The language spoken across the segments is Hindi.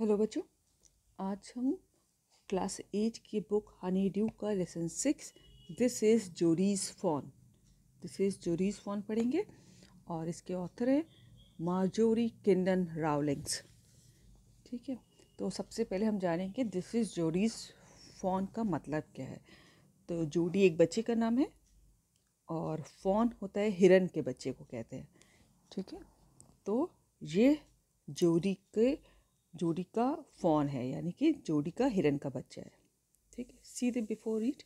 हेलो बच्चों आज हम क्लास एट की बुक हनी ड्यू का lesson six this is Jody's fawn this is Jody's fawn पढ़ेंगे और इसके ऑथर है माजोरी किंडन रावलिंग्स ठीक है तो सबसे पहले हम जानेंगे दिस इज़ जोरीज फोन का मतलब क्या है तो जोडी एक बच्चे का नाम है और फोन होता है हिरन के बच्चे को कहते हैं ठीक है तो ये जोरी के जोड़ी का फॉन है यानी कि जोड़ी का हिरन का बच्चा है ठीक है see the before it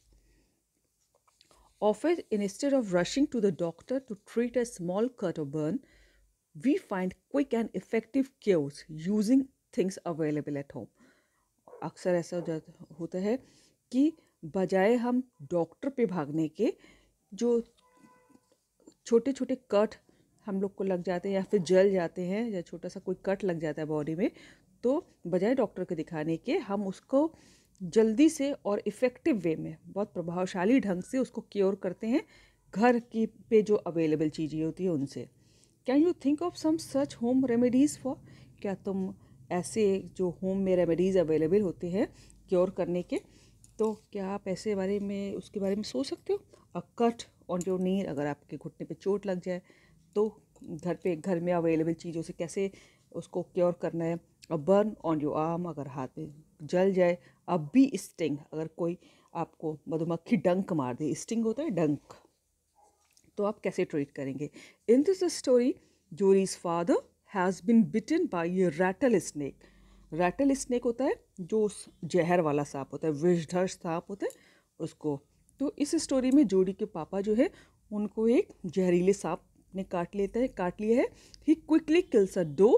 office instead of rushing to the doctor to treat a small cut of burn we find quick and effective cures using things available at home अक्सर ऐसा हो जाता होता है कि बजाय हम डॉक्टर पे भागने के जो छोटे छोटे कट हम लोग को लग जाते हैं या फिर जल जाते हैं या छोटा सा कोई कट लग जाता है बॉडी में तो बजाय डॉक्टर को दिखाने के हम उसको जल्दी से और इफ़ेक्टिव वे में बहुत प्रभावशाली ढंग से उसको क्योर करते हैं घर की पे जो अवेलेबल चीज़ें होती है उनसे can you think of some such home remedies for क्या तुम ऐसे जो होम में रेमेडीज़ अवेलेबल होते हैं क्योर करने के तो क्या आप ऐसे बारे में उसके बारे में सोच सकते हो अ कट ऑन योर नीर अगर आपके घुटने पे चोट लग जाए तो घर पे घर में अवेलेबल चीज़ों से कैसे उसको क्योर करना है और बर्न ऑन योर आर्म अगर हाथ में जल जाए अब भी स्टिंग अगर कोई आपको मधुमक्खी डंक मार दे स्टिंग होता है डंक तो आप कैसे ट्रीट करेंगे in this story Jody's father has been bitten by a rattlesnake rattlesnake होता है जो जहर वाला सांप होता है विषधर सांप होता है उसको तो इस स्टोरी में जोड़ी के पापा जो है उनको एक जहरीले सांप ने काट लेता है काट लिया है he quickly kills a doe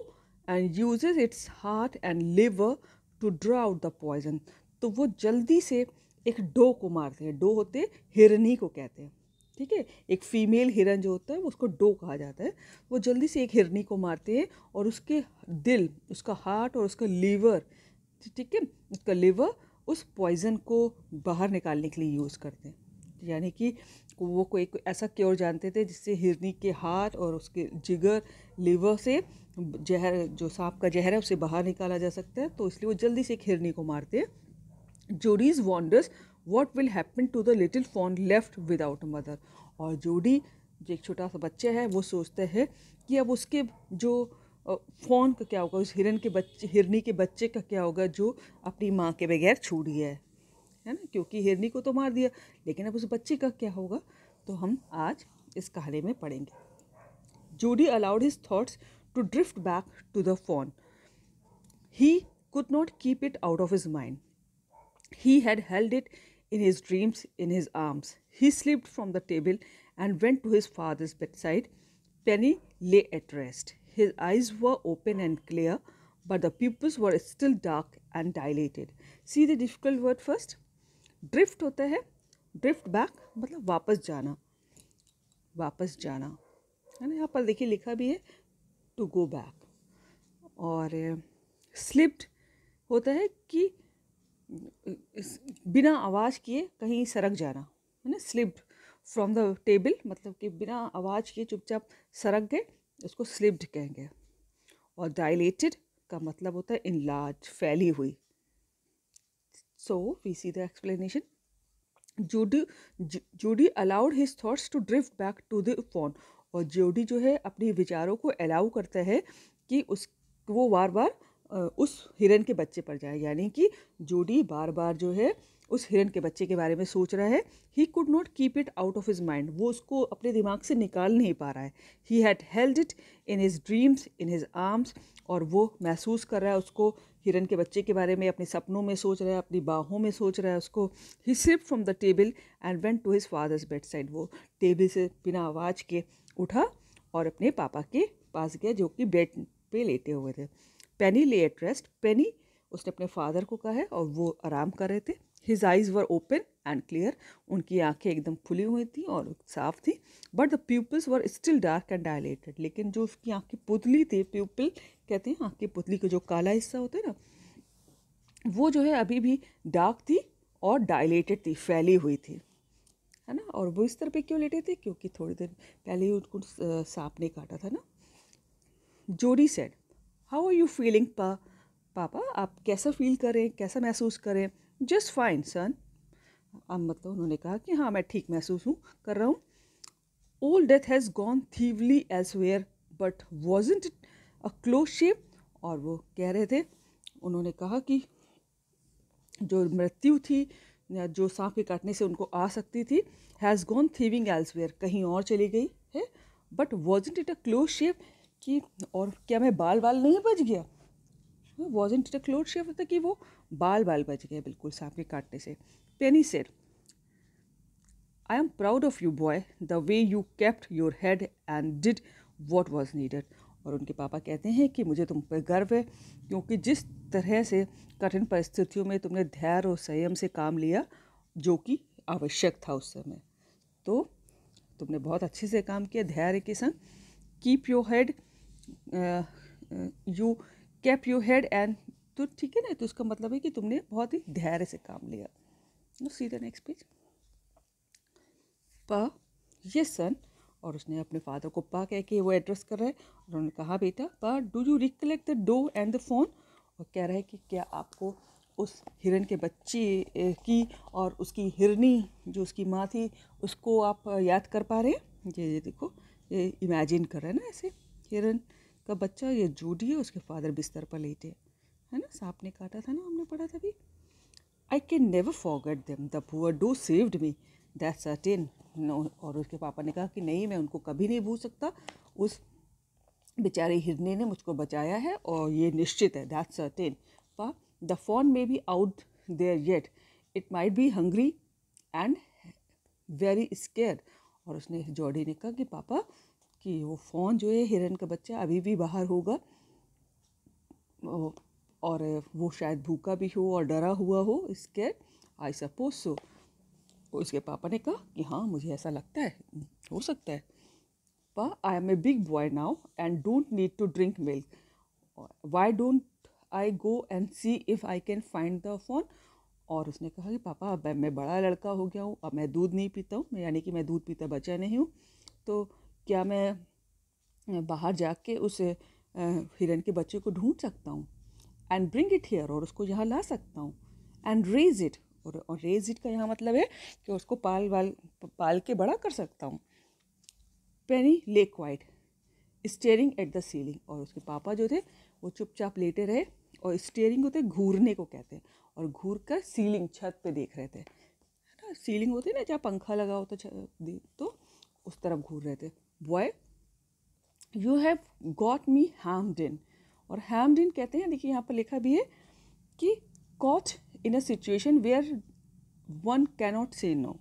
and uses its heart and liver to draw out the poison तो वो जल्दी से एक डो को मारते हैं डो होते हिरनी को कहते हैं ठीक है एक फीमेल हिरन जो होता है उसको डो कहा जाता है वो जल्दी से एक हिरनी को मारते हैं और उसके दिल उसका हार्ट और उसका लीवर ठीक है उसका लीवर उस पॉइजन को बाहर निकालने के लिए यूज़ करते हैं यानी कि वो कोई ऐसा क्योर जानते थे जिससे हिरनी के हार्ट और उसके जिगर लीवर से जहर जो सांप का जहर है उसे बाहर निकाला जा सकता है तो इसलिए वो जल्दी से खिरनी को मारते हैं Jody's wonders what will happen to the little fawn left without mother और जोडी जो एक छोटा सा बच्चा है वो सोचता है कि अब उसके जो फोन का क्या होगा उस हिरन के बच्चे हिरनी के बच्चे का क्या होगा जो अपनी माँ के बगैर छूट गया है है ना क्योंकि हिरनी को तो मार दिया लेकिन अब उस बच्चे का क्या होगा तो हम आज इस कहानी में पढ़ेंगे Jody allowed his thoughts to drift back to the fawn. He could not keep it out of his mind. He had held it in his dreams in his arms. He slipped from the table and went to his father's bedside. Penny lay at rest. His eyes were open and clear, but the pupils were still dark and dilated. See the difficult word first. Drift होता है Drift back मतलब वापस जाना वापस जाना है ना यहाँ पर देखिए लिखा भी है टू गो बैक और स्लिप्ड uh, होता है कि uh, बिना आवाज़ किए कहीं सरक जाना है ना स्लिप्ड फ्रॉम द टेबल मतलब कि बिना आवाज़ किए चुपचाप सरक गए उसको स्लिप्ड कहेंगे और डायलेटेड का मतलब होता है इन लार्ज फैली हुई so we see the explanation Jody Jody allowed his thoughts to drift back to the fawn और ज्योडी जो है अपने विचारों को अलाउ करता है कि उस वो बार बार उस हिरन के बच्चे पर जाए यानी कि जोडी बार बार जो है उस हिरन के बच्चे के बारे में सोच रहा है he could not keep it out of his mind वो उसको अपने दिमाग से निकाल नहीं पा रहा है he had held it in his dreams in his arms और वो महसूस कर रहा है उसको हिरन के बच्चे के बारे में अपने सपनों में सोच रहा है अपनी बाहों में सोच रहा है उसको ही सिर्फ from the table and went to his father's bedside वो टेबल से बिना आवाज़ के उठा और अपने पापा के पास गया जो कि बेड पे लेटे हुए थे पेनी ले एट रेस्ट पेनी उसने अपने फादर को कहा है और वो आराम कर रहे थे his eyes were open and clear उनकी आंखें एकदम खुली हुई थी और साफ थी but the pupils were still dark and dilated लेकिन जो उसकी की पुतली थी पीपल कहते हैं आँख की पुतली का जो काला हिस्सा होता है ना वो जो है अभी भी डार्क थी और डायलेटेड थी फैली हुई थी है ना और वो इस तरह पे क्यों लेटे थे क्योंकि थोड़ी देर पहले ही उनको सांप ने काटा था ना Jody said how are you feeling pa पापा आप कैसा फील करें कैसा महसूस करें जस्ट फाइन सन अब मतलब उन्होंने कहा कि हाँ मैं ठीक महसूस हूँ कर रहा हूँ old death has gone thievely elsewhere but wasn't a close shape और वो कह रहे थे उन्होंने कहा कि जो मृत्यु थी जो सांप के काटने से उनको आ सकती थी हैज़ गॉन थीविंग एल्सवेयर कहीं और चली गई है but wasn't it a close shape कि और क्या मैं बाल बाल नहीं बच गया wasn't it a close shape होता कि वो बाल बाल बच गए बिल्कुल सांप के काटने से पेनी सिर I am proud of you boy the way you kept your head and did what was needed और उनके पापा कहते हैं कि मुझे तुम पर गर्व है क्योंकि जिस तरह से कठिन परिस्थितियों में तुमने धैर्य और संयम से काम लिया जो कि आवश्यक था उस समय तो तुमने बहुत अच्छे से काम किया धैर्य के संग keep your head you kept your head and तो ठीक है ना तो उसका मतलब है कि तुमने बहुत ही धैर्य से काम लिया सी द नेक्स्ट पेज प ये सन और उसने अपने फादर को पा कह के वो एड्रेस कर रहे और उन्होंने कहा बेटा pa do you recollect the doe and the fawn और कह रहा है कि क्या आपको उस हिरन के बच्चे की और उसकी हिरनी जो उसकी माँ थी उसको आप याद कर पा रहे हैं ये ये देखो ये इमेजिन कर रहे हैं ना ऐसे हिरन का बच्चा ये जूडी है उसके फादर बिस्तर पर लेटे है ना सांप ने काटा था ना हमने पढ़ा था भी I can never forget them the poor doe saved me that certain और उसके पापा ने कहा कि नहीं मैं उनको कभी नहीं भूल सकता उस बेचारे हिरने ने मुझको बचाया है और ये निश्चित है that certain pa the fawn may be out there yet it might be hungry and very scare और उसने जॉडी ने कहा कि पापा कि वो फ़ोन जो है हिरन का बच्चा अभी भी बाहर होगा और वो शायद भूखा भी हो और डरा हुआ हो स्केयर आई सपोज सो तो इसके पापा ने कहा कि हाँ मुझे ऐसा लगता है हो सकता है pa I am a big boy now and don't need to drink milk why don't I go and see if I can find the fawn और उसने कहा कि पापा अब मैं बड़ा लड़का हो गया हूँ अब मैं दूध नहीं पीता हूँ यानी कि मैं दूध पीता बचा नहीं हूँ तो क्या मैं बाहर जाके उस हिरन के बच्चे को ढूंढ सकता हूँ एंड ब्रिंग इट हेयर और उसको यहाँ ला सकता हूँ एंड रेज इट और और रेज इट का यहाँ मतलब है कि उसको पाल वाल पाल के बड़ा कर सकता हूँ Penny lay white staring at the ceiling और उसके पापा जो थे वो चुपचाप लेटे रहे और स्टेयरिंग होते घूरने को कहते हैं और घूर कर सीलिंग छत पे देख रहे थे है ना सीलिंग होती है ना जहाँ पंखा लगा होता तो उस तरफ घूर रहे थे boy you have got me hemmed in और हैम्पडन कहते हैं देखिए यहाँ पर लिखा भी है कि caught in a situation where one cannot say no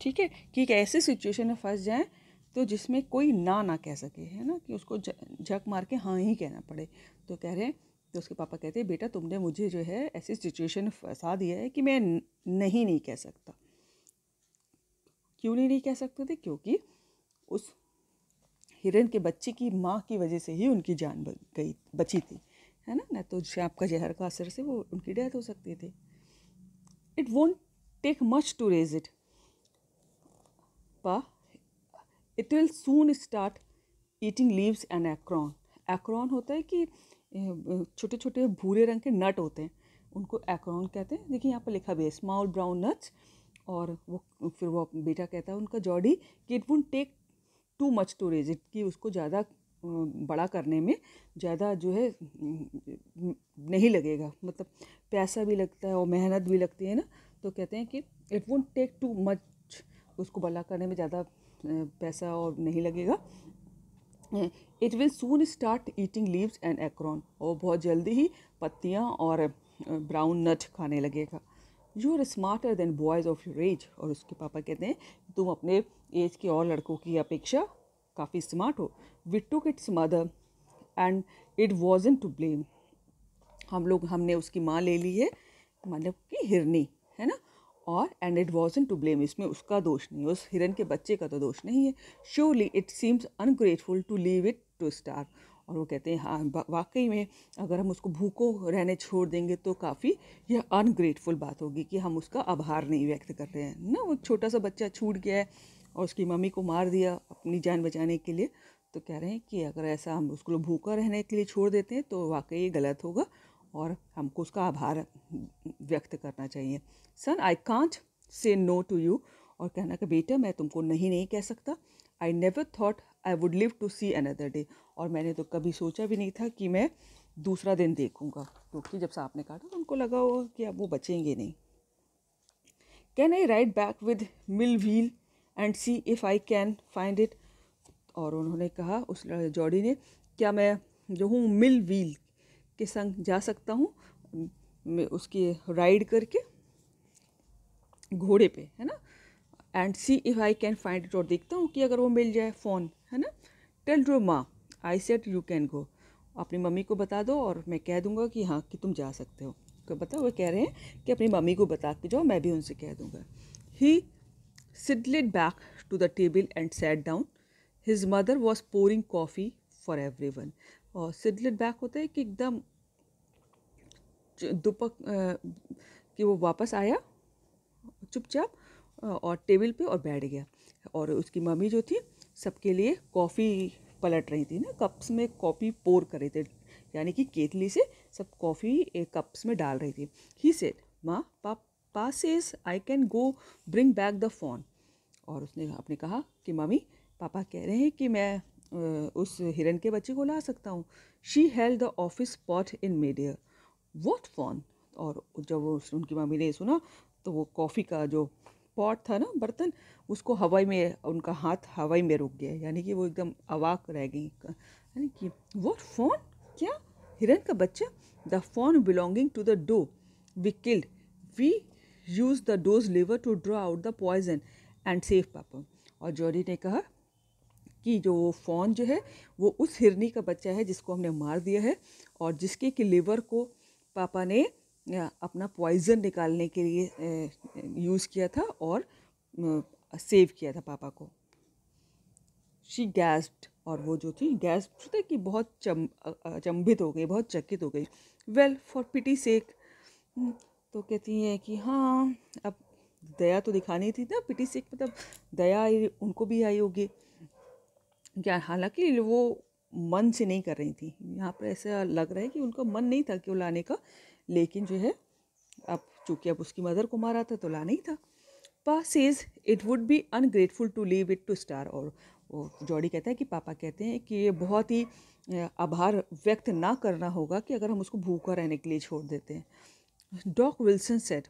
ठीक है कि एक ऐसी सिचुएशन में फंस जाए तो जिसमें कोई ना ना कह सके है ना कि उसको झक मार के हाँ ही कहना पड़े तो कह रहे हैं तो उसके पापा कहते हैं बेटा तुमने मुझे जो है ऐसी सिचुएशन में फंसा दिया है कि मैं नहीं नहीं कह सकता क्यों नहीं नहीं कह सकते थे क्योंकि उस हिरण के बच्चे की माँ की वजह से ही उनकी जान गई बची थी है ना ना तो आपका जहर का असर से वो उनकी डेथ हो सकती थी it won't take much to raise it but it will soon start eating leaves and acorn acorn होता है कि छोटे छोटे भूरे रंग के नट होते हैं उनको एक्रॉन कहते हैं देखिए यहाँ पर लिखा भी है स्मॉल ब्राउन नट्स और वो फिर वो बेटा कहता है उनका जॉडी कि it won't take too much to raise it कि उसको ज़्यादा बड़ा करने में ज़्यादा जो है नहीं लगेगा मतलब पैसा भी लगता है और मेहनत भी लगती है ना तो कहते हैं कि it won't take too much उसको बड़ा करने में ज़्यादा पैसा और नहीं लगेगा it will soon start eating leaves and acorn और बहुत जल्दी ही पत्तियाँ और ब्राउन नट खाने लगेगा you are smarter than boys of your age और उसके पापा कहते हैं तुम अपने एज के और लड़कों की अपेक्षा काफ़ी स्मार्ट हो took its mother and it was in to blame हम लोग हमने उसकी माँ ले ली है मतलब कि हिरनी है ना और and it wasn't to blame इसमें उसका दोष नहीं है उस हिरन के बच्चे का तो दोष नहीं है surely it seems ungrateful to leave it to starve और वो कहते हैं हाँ वाकई में अगर हम उसको भूखो रहने छोड़ देंगे तो काफ़ी यह अनग्रेटफुल बात होगी कि हम उसका आभार नहीं व्यक्त कर रहे हैं ना वो छोटा सा बच्चा छूट गया है और उसकी मम्मी को मार दिया अपनी जान बचाने के लिए तो कह रहे हैं कि अगर ऐसा हम उसको भूखा रहने के लिए छोड़ देते हैं तो वाकई गलत होगा और हमको उसका आभार व्यक्त करना चाहिए son I can't say no to you और कहना कि बेटा मैं तुमको नहीं नहीं कह सकता I never thought I would live to see another day और मैंने तो कभी सोचा भी नहीं था कि मैं दूसरा दिन देखूंगा क्योंकि तो जब सांप ने काटा तो उनको लगा होगा कि अब वो बचेंगे नहीं can I ride back with Mill Wheel and see if I can find it और उन्होंने कहा उस जॉडी ने क्या मैं जो हूँ मिल व्हील के संग जा सकता हूँ उसकी राइड करके घोड़े पे है ना and see if I can find it और देखता हूँ कि अगर वो मिल जाए फ़ोन है ना टेल रो ma I said you can go अपनी मम्मी को बता दो और मैं कह दूँगा कि हाँ कि तुम जा सकते हो तो बताओ वो कह रहे हैं कि अपनी मम्मी को बता के जाओ मैं भी उनसे कह दूँगा he sidled back to the table and sat down his mother was pouring coffee for everyone और सिडलेट बैक होता है कि एकदम दुपक कि वो वापस आया चुपचाप और टेबल पे और बैठ गया और उसकी मम्मी जो थी सबके लिए कॉफ़ी पलट रही थी ना कप्स में कॉफ़ी पोर कर रहे थे यानी कि केतली से सब कॉफ़ी कप्स में डाल रही थी ही said ma papa says I can go bring back the fawn और उसने आपने कहा कि मम्मी पापा कह रहे हैं कि मैं उस हिरन के बच्चे को ला सकता हूँ she held the office pot in midair what fawn और जब वो उनकी मम्मी ने सुना तो वो कॉफ़ी का जो पॉट था ना बर्तन उसको हवाई में उनका हाथ हवाई में रुक गया यानी कि वो एकदम अवाक रह गई यानी कि वॉट फोन क्या हिरन का बच्चा the fawn belonging to the doe we killed we use the doe's liver to draw out the poison and save papa और जॉडी ने कहा कि जो वो फौन जो है वो उस हिरनी का बच्चा है जिसको हमने मार दिया है और जिसके कि लिवर को पापा ने अपना पॉइज़न निकालने के लिए यूज़ किया था और सेव किया था पापा को शी गैस्ड और वो जो थी गैस था कि बहुत चम अचंभित हो गई बहुत चकित हो गई वेल फॉर पिटी सेक तो कहती हैं कि हाँ अब दया तो दिखानी थी ना पिटी सेक मतलब दया उनको भी आई होगी क्या हालांकि वो मन से नहीं कर रही थी यहाँ पर ऐसा लग रहा है कि उनका मन नहीं था कि वो लाने का लेकिन जो है अब चूँकि अब उसकी मदर को मारा था तो लाना ही था pa says it would be ungrateful to leave it to starve और वो जॉडी कहता है कि पापा कहते हैं कि ये बहुत ही आभार व्यक्त ना करना होगा कि अगर हम उसको भूखा रहने के लिए छोड़ देते हैं डॉक विल्सन सेट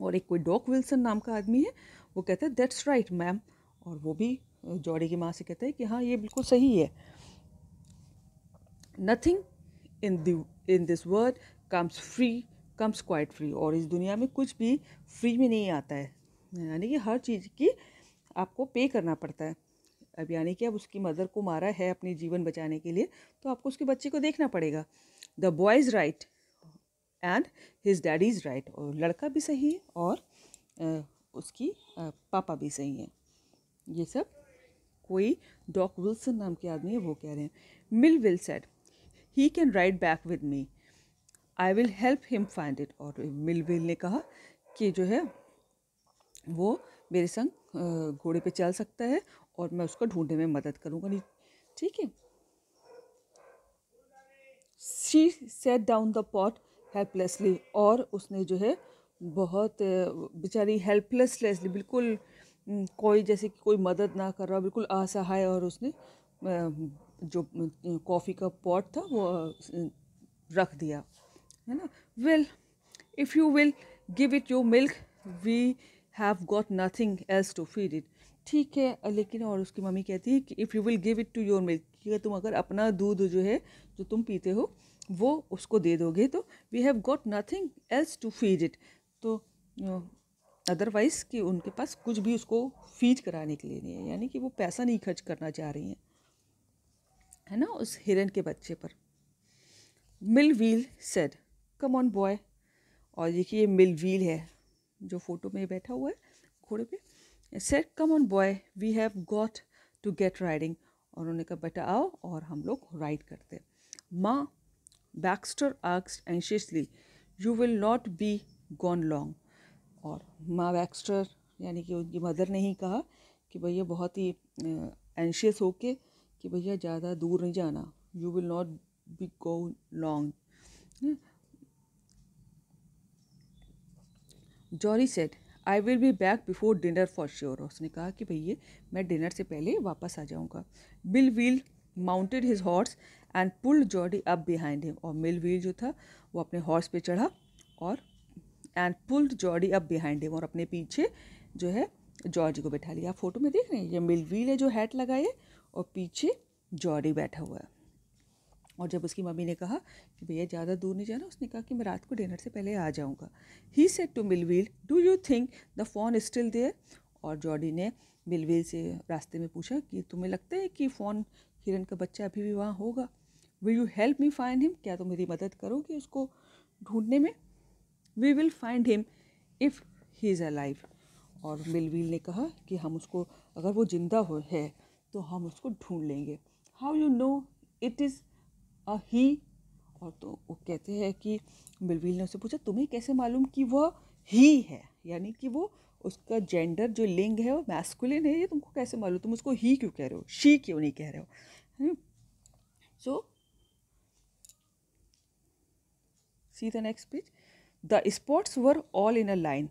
और एक कोई डॉक विल्सन नाम का आदमी है वो कहता है दैट्स राइट मैम और वो भी जौड़ी की माँ से कहते हैं कि हाँ ये बिल्कुल सही है nothing in the in this world comes free comes quite free और इस दुनिया में कुछ भी फ्री में नहीं आता है यानी कि हर चीज़ की आपको पे करना पड़ता है अब यानी कि अब उसकी मदर को मारा है अपने जीवन बचाने के लिए तो आपको उसके बच्चे को देखना पड़ेगा the boy's right and his daddy is right और लड़का भी सही है और उसकी पापा भी सही है ये सब कोई डॉक विल्सन नाम के आदमी है वो कह रहे हैं Mill Wheel said he can ride back with me I will help him find it और मिल विल ने कहा कि जो है वो मेरे संग घोड़े पे चल सकता है और मैं उसको ढूंढने में मदद करूँगा नहीं ठीक है she set down the pot helplessly और उसने जो है बहुत बेचारी हेल्पलेसलेसली बिल्कुल हम्म, कोई जैसे कि कोई मदद ना कर रहा बिल्कुल असहाय और उसने जो कॉफ़ी का पॉट था वो रख दिया है ना well if you will give it your milk we have got nothing else to feed it ठीक है लेकिन और उसकी मम्मी कहती है कि if you will give it to your milk कि तुम अगर अपना दूध जो है जो तुम पीते हो वो उसको दे दोगे तो we have got nothing else to feed it तो अदरवाइज़ कि उनके पास कुछ भी उसको फीड कराने के लिए नहीं है यानी कि वो पैसा नहीं खर्च करना चाह रही हैं है ना उस हिरन के बच्चे पर Mill Wheel said come on boy और देखिए ये मिल व्हील है जो फोटो में बैठा हुआ है घोड़े पे said come on boy we have got to get riding और उन्होंने कहा बेटा आओ और हम लोग राइड करते हैं Ma Baxter asks anxiously you will not be gone long और माँ वैक्स्टर यानी कि उनकी मदर ने ही कहा कि भैया बहुत ही एंशियस हो के कि भैया ज़्यादा दूर नहीं जाना you will not be go long Jody said I will be back before dinner for sure उसने कहा कि भैया मैं डिनर से पहले वापस आ जाऊँगा Millwheel mounted his horse and pull Jody up behind him और मिल व्हील जो था वो अपने हॉर्स पे चढ़ा और and pulled Jody up behind him और अपने पीछे जो है जॉर्जी को बैठा लिया फोटो में देख रहे हैं ये मिलवील है जो हैट लगाए और पीछे जॉर्डी बैठा हुआ है और जब उसकी मम्मी ने कहा कि भैया ज़्यादा दूर नहीं जाना उसने कहा कि मैं रात को डिनर से पहले आ जाऊँगा he said to Millwheel do you think the fawn still there और जॉर्डी ने मिलवील से रास्ते में पूछा कि तुम्हें लगता है कि फ़ोन हिरन का बच्चा अभी भी वहाँ होगा will you help me find him क्या तुम मेरी मदद करोगे उसको ढूंढने में we will find him if he is alive और मिलवील ने कहा कि हम उसको अगर वो जिंदा हो है तो हम उसको ढूंढ लेंगे how you know it is a he और तो वो कहते हैं कि मिलवील ने उसे पूछा तुम्हें कैसे मालूम कि वह ही है यानी कि वो उसका जेंडर जो लिंग है वो मैस्कुलिन है ये तुमको कैसे मालूम तुम उसको ही क्यों कह रहे हो शी क्यों नहीं कह रहे हो so see the next page The spots were all in a line.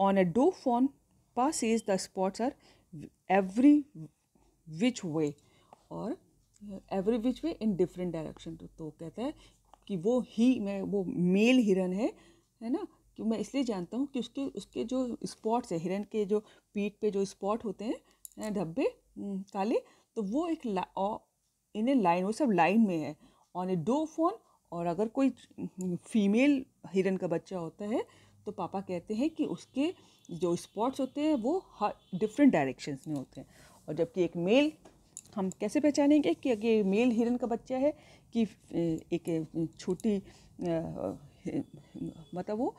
On a do fawn passes, the spots are every which way और every which way in different direction तो कहता है कि वो ही मैं वो मेल हिरन है है ना कि मैं इसलिए जानता हूँ कि उसके उसके जो स्पॉट्स है हिरन के जो पीठ पे जो स्पॉट होते हैं धब्बे काले तो वो एक इन ए लाइन वो सब लाइन में है ऑन ए डो फोन और अगर कोई फीमेल हिरन का बच्चा होता है तो पापा कहते हैं कि उसके जो स्पॉट्स होते हैं वो हर डिफरेंट डायरेक्शंस में होते हैं और जबकि एक मेल हम कैसे पहचानेंगे कि अगर मेल हिरन का बच्चा है कि एक छोटी मतलब वो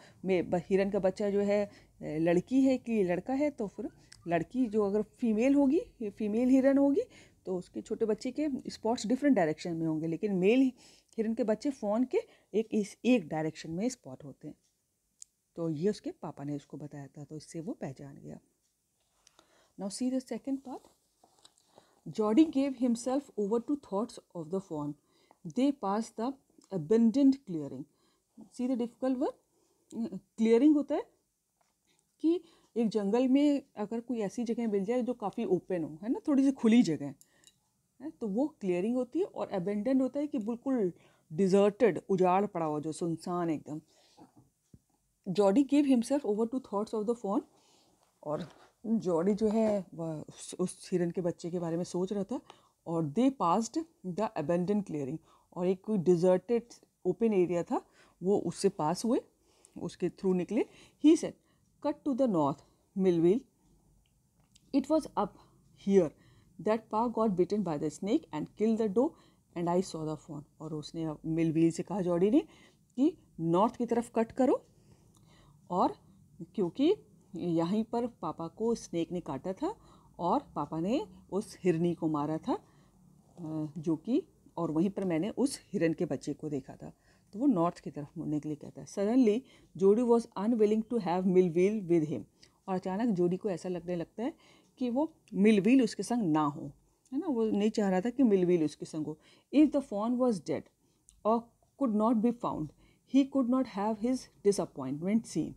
हिरन का बच्चा जो है लड़की है कि लड़का है तो फिर लड़की जो अगर फीमेल होगी फीमेल हिरन होगी तो उसके छोटे बच्चे के स्पॉट्स डिफरेंट डायरेक्शन में होंगे लेकिन मेल हिरन के बच्चे फ़ोन के एक इस एक डायरेक्शन में स्पॉट होते हैं तो ये उसके पापा ने उसको बताया था तो इससे वो पहचान गया now see the second part Jody gave himself over to thoughts of the fawn they pass the abandoned clearing see the difficult word clearing होता है कि एक जंगल में अगर कोई ऐसी जगह मिल जाए जो काफ़ी ओपन हो है ना थोड़ी सी खुली जगह है है तो वो क्लियरिंग होती है और अबेंडन होता है कि बिल्कुल डिजर्टेड उजाड़ पड़ा हुआ जो सुनसान एकदम Jody give himself over to thoughts of the fawn और जॉडी जो है वह उस हिरन के बच्चे के बारे में सोच रहा था और they passed the abandon clearing और एक कोई डिजर्टेड ओपन एरिया था वो उससे पास हुए उसके थ्रू निकले he said cut to the north Millwheel it was up here that Pa got bitten by the snake and kill the doe and I saw the fawn और उसने मिलवील से कहा जॉडी ने कि नॉर्थ की तरफ कट करो और क्योंकि यहीं पर पापा को स्नेक ने काटा था और पापा ने उस हिरनी को मारा था जो कि और वहीं पर मैंने उस हिरन के बच्चे को देखा था तो वो नॉर्थ की तरफ मुड़ने के लिए कहता है suddenly Jody was unwilling to have Millwheel with him और अचानक जोडी को ऐसा लगने लगता है कि वो मिलविल उसके संग ना हो है ना वो नहीं चाह रहा था कि मिलविल उसके संग हो if the fawn was dead और could not be found he could not have his disappointment seen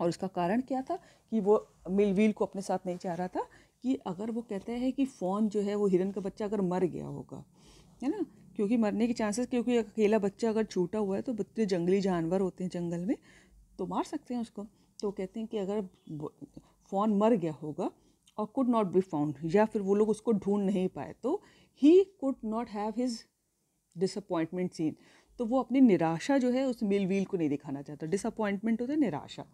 और उसका कारण क्या था कि वो मिलवील को अपने साथ नहीं चाह रहा था कि अगर वो कहते हैं कि फोन जो है वो हिरन का बच्चा अगर मर गया होगा है ना क्योंकि मरने के चांसेस क्योंकि अकेला बच्चा अगर छूटा हुआ है तो बच्चे जंगली जानवर होते हैं जंगल में तो मार सकते हैं उसको तो कहते हैं कि अगर फोन मर गया होगा और कुड नॉट बी फाउंड या फिर वो लोग उसको ढूंढ नहीं पाए तो he could not have his disappointment seen तो वो अपनी निराशा जो है उस मिल व्हील को नहीं दिखाना चाहता डिसअपॉइंटमेंट होता है निराशा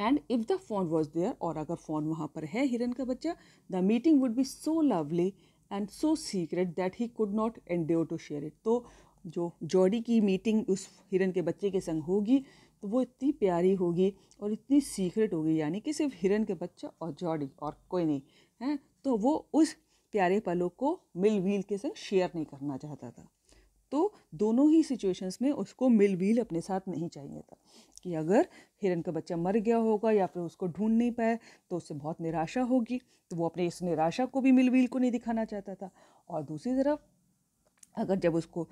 and if the fawn was there और अगर फोन वहाँ पर है हिरन का बच्चा the meeting would be so lovely and so secret that he could not and to share it तो जो जॉडी की मीटिंग उस हिरन के बच्चे के संग होगी तो वो इतनी प्यारी होगी और इतनी सीक्रेट होगी यानी कि सिर्फ हिरन के बच्चा और जॉडी और कोई नहीं है तो वो उस प्यारे पलों को मिल व्हील के संग शेयर नहीं करना चाहता था तो दोनों ही सिचुएशंस में उसको मिल व्हील अपने साथ नहीं चाहिए था कि अगर हिरन का बच्चा मर गया होगा या फिर उसको ढूंढ नहीं पाए तो उससे बहुत निराशा होगी तो वो अपने इस निराशा को भी मिल व्हील को नहीं दिखाना चाहता था और दूसरी तरफ अगर जब उसको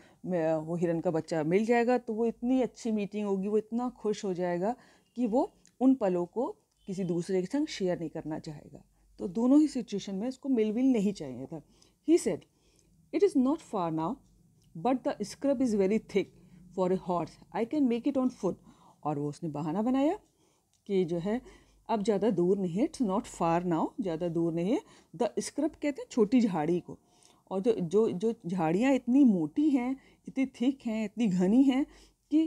वो हिरन का बच्चा मिल जाएगा तो वो इतनी अच्छी मीटिंग होगी वो इतना खुश हो जाएगा कि वो उन पलों को किसी दूसरे के संग शेयर नहीं करना चाहेगा तो दोनों ही सिचुएशन में उसको मिलविल नहीं चाहिए था he said it is not far now but the scrub is very thick for a horse I can make it on foot और वो उसने बहाना बनाया कि जो है अब ज़्यादा दूर नहीं है इट्स नॉट फार नाउ ज़्यादा दूर नहीं है द स्क्रब कहते हैं छोटी झाड़ी को और जो जो जो झाड़ियाँ इतनी मोटी हैं इतनी थिक हैं इतनी घनी हैं कि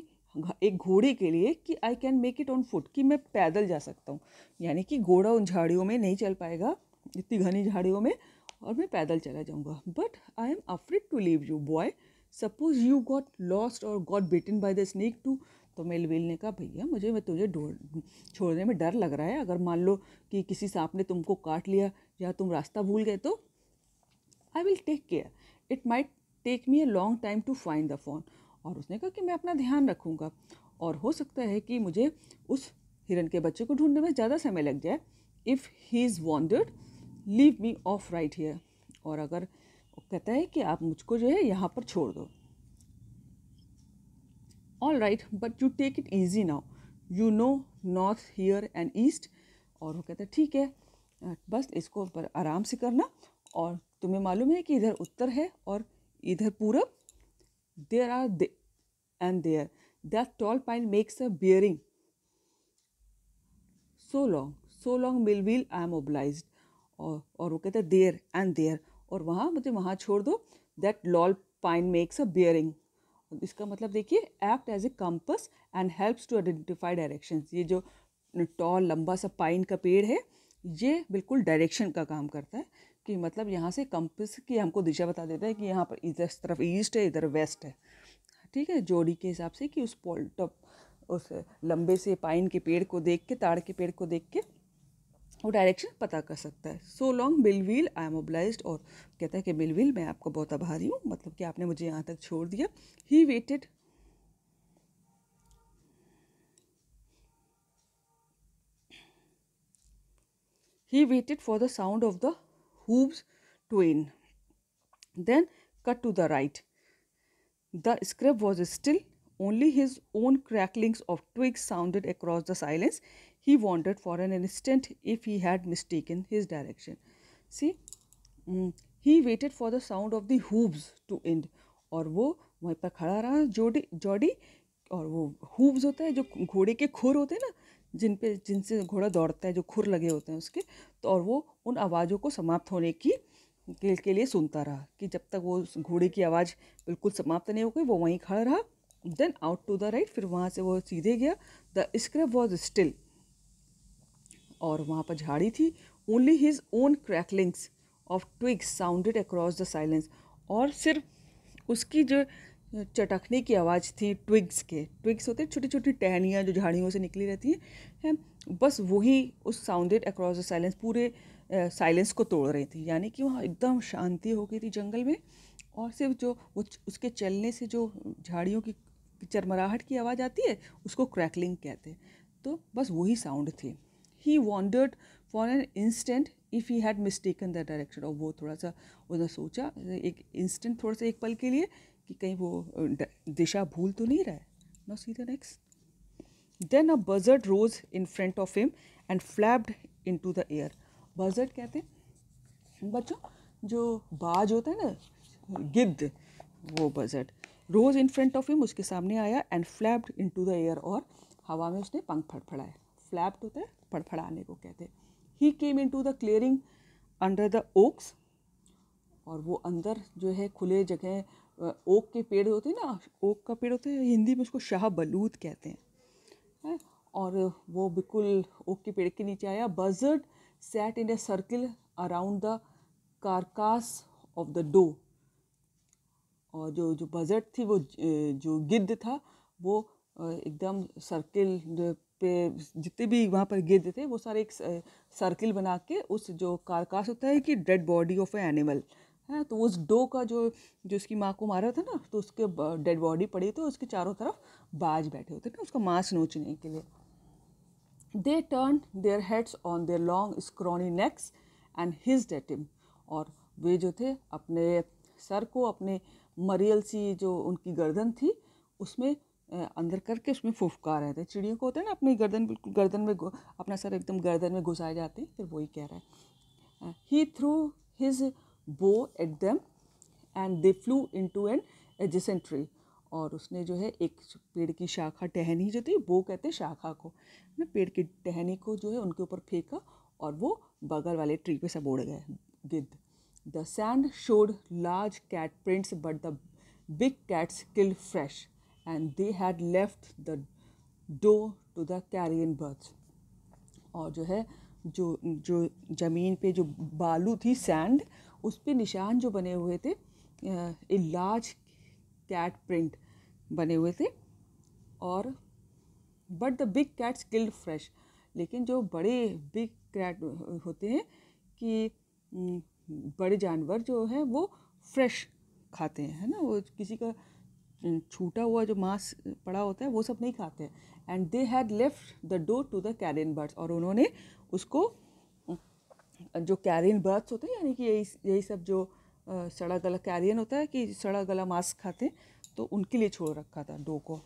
एक घोड़े के लिए कि I can make it on foot कि मैं पैदल जा सकता हूँ यानी कि घोड़ा उन झाड़ियों में नहीं चल पाएगा इतनी घनी झाड़ियों में और मैं पैदल चला जाऊँगा but I am afraid to leave you boy suppose you got lost और got bitten by the snake too तो लवेल ने कहा भैया मुझे मैं तुझे छोड़ने में डर लग रहा है अगर मान लो कि किसी सांप ने तुमको काट लिया या तुम रास्ता भूल गए तो I will take care it might take me a long time to find the fawn और उसने कहा कि मैं अपना ध्यान रखूँगा और हो सकता है कि मुझे उस हिरन के बच्चे को ढूंढने में ज़्यादा समय लग जाए if he is wounded leave me off right here और अगर कहता है कि आप मुझको जो है यहाँ पर छोड़ दो all right but you take it easy now you know north here and east और वो कहता है ठीक है बस इसको पर आराम से करना और तुम्हें मालूम है कि इधर उत्तर है और इधर पूरब there are they and there that tall pine makes a bearing so long so long Millwheel I am oblige और और वो कहते हैं देयर एंड देयर और वहाँ मुझे वहाँ छोड़ दो that tall pine makes a bearing इसका मतलब देखिए act as a compass and helps to identify direction ये जो टॉल लंबा सा पाइन का पेड़ है ये बिल्कुल डायरेक्शन का काम करता है कि मतलब यहाँ से कंपस की हमको दिशा बता देता है कि यहाँ पर इधर तरफ ईस्ट है इधर वेस्ट है ठीक है जोड़ी के हिसाब से कि उस पॉल्ट उस लंबे से पाइन के पेड़ को देख के ताड़ के पेड़ को देख के वो डायरेक्शन पता कर सकता है so long wheel I am oblige और कहता है कि मिलवील मैं आपको बहुत आभारी हूँ मतलब कि आपने मुझे यहाँ तक छोड़ दिया he waited he waited for the sound of the hooves twain. Then cut to the right. The scrub was still. Only his own cracklings of twigs sounded across the silence. He wondered for an instant if he had mistaken his direction. See, mm, he waited for the sound of the hooves to end. और वो वहीं पर खड़ा रहा जोडी जोड़ी और वो हूव्स होता है जो घोड़े के खुर होते हैं ना जिन पे जिनसे घोड़ा दौड़ता है जो खुर लगे होते हैं उसके तो और वो उन आवाज़ों को समाप्त होने की के, के लिए सुनता रहा कि जब तक वो घोड़े की आवाज़ बिल्कुल समाप्त नहीं हो गई वो वहीं खड़ा रहा then out to the right फिर वहाँ से वो सीधे गया द स्क्रब वॉज स्टिल और वहाँ पर झाड़ी थी only his own cracklings of twigs sounded across the silence और सिर्फ उसकी जो चटकने की आवाज़ थी ट्विग्स के ट्विग्स होते हैं छोटी छोटी टहनियाँ जो झाड़ियों से निकली रहती हैं बस वही उस साउंडेड अक्रॉस द साइलेंस पूरे साइलेंस को तोड़ रही थी यानी कि वहाँ एकदम शांति हो गई थी जंगल में और सिर्फ जो वो उसके चलने से जो झाड़ियों की चरमराहट की आवाज़ आती है उसको क्रैकलिंग कहते हैं तो बस वही साउंड थी he wondered for an instant if he had mistaken the direction और वो थोड़ा सा उधर सोचा एक इंस्टेंट थोड़ा सा एक पल के लिए कि कहीं वो दिशा भूल तो नहीं रहा है no see the next then a buzzard rose in front of him and flapped into the air buzzard कहते हैं बच्चों जो बाज होता है ना गिद्ध वो buzzard rose in front of him उसके सामने आया and flapped into the air और हवा में उसने पंख फड़फड़ाए फ्लैप्ड होता है फड़फड़ाने को कहते हैं he came into the clearing under the oaks और वो अंदर जो है खुले जगह ओक के पेड़ होते हैं ना ओक का पेड़ होता है हिंदी में उसको शाह बलूत कहते हैं है? और वो बिल्कुल ओक के पेड़ के नीचे आया buzzard sat in a circle around the carcass of the doe और जो जो बजट थी वो जो गिद्ध था वो एकदम सर्किल पे जितने भी वहाँ पर गिद्ध थे वो सारे एक सर्किल बना के उस जो कारकास होता है कि dead body of a animal है ना तो उस डो का जो जो उसकी माँ को मारा था ना तो उसके डेड बॉडी पड़ी थी तो उसके चारों तरफ बाज बैठे होते थे ना उसका मांस नोचने के लिए they turn their heads on their long scrawny necks and hissed at him और वे जो थे अपने सर को अपने मरियल सी जो उनकी गर्दन थी उसमें अंदर करके उसमें फुफका रहे थे चिड़ियों को होता है ना अपनी गर्दन बिल्कुल गर्दन में अपना सर एकदम गर्दन में घुसाए जाते हैं फिर वही कह रहा है he threw his bow at them and they flew into an adjacent tree और उसने जो है एक पेड़ की शाखा टहनी जो थी वो कहते हैं शाखा को ना मतलब पेड़ की टहनी को जो है उनके ऊपर फेंका और वो बगल वाले ट्री पे सब उड़ गए गिद्ध the sand showed large cat prints but the big cats kill fresh and they had left the doe to the carrion birds और जो है जो जो ज़मीन पे जो बालू थी सैंड उस पर निशान जो बने हुए थे ए लार्ज कैट प्रिंट बने हुए थे और but the big cats killed fresh लेकिन जो बड़े बिग कैट होते हैं कि बड़े जानवर जो हैं वो फ्रेश खाते हैं है ना वो किसी का छूटा हुआ जो मांस पड़ा होता है वो सब नहीं खाते हैं and they had left the doe to the carrion birds और उन्होंने उसको जो कैरियन बर्थ्स होते हैं यानी कि यही यही सब जो सड़ा गला कैरियन होता है कि सड़ा गला मास्क खाते हैं तो उनके लिए छोड़ रखा था डो को